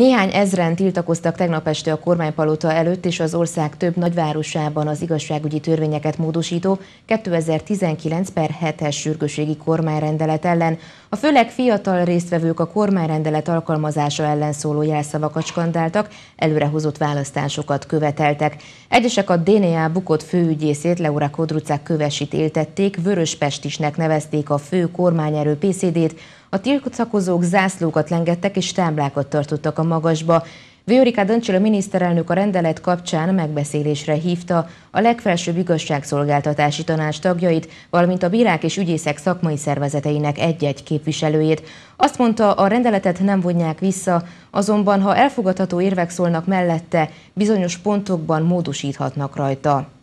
Néhány ezren tiltakoztak tegnap este a kormánypalota előtt és az ország több nagyvárosában az igazságügyi törvényeket módosító 2019 per 7-es sürgőségi kormányrendelet ellen, a főleg fiatal résztvevők a kormányrendelet alkalmazása ellen szóló jelszavakat skandáltak, előrehozott választásokat követeltek. Egyesek a DNA bukott főügyészét Leura Kodrucák kövesit éltették, Vöröspestisnek nevezték a fő kormányerő PCD-t, a tiltakozók zászlókat lengettek és táblákat tartottak a magasba. Viorica Döncsül a miniszterelnök a rendelet kapcsán megbeszélésre hívta a legfelsőbb igazságszolgáltatási tanács tagjait, valamint a bírák és ügyészek szakmai szervezeteinek egy-egy képviselőjét. Azt mondta, a rendeletet nem vonják vissza, azonban ha elfogadható érvek szólnak mellette, bizonyos pontokban módosíthatnak rajta.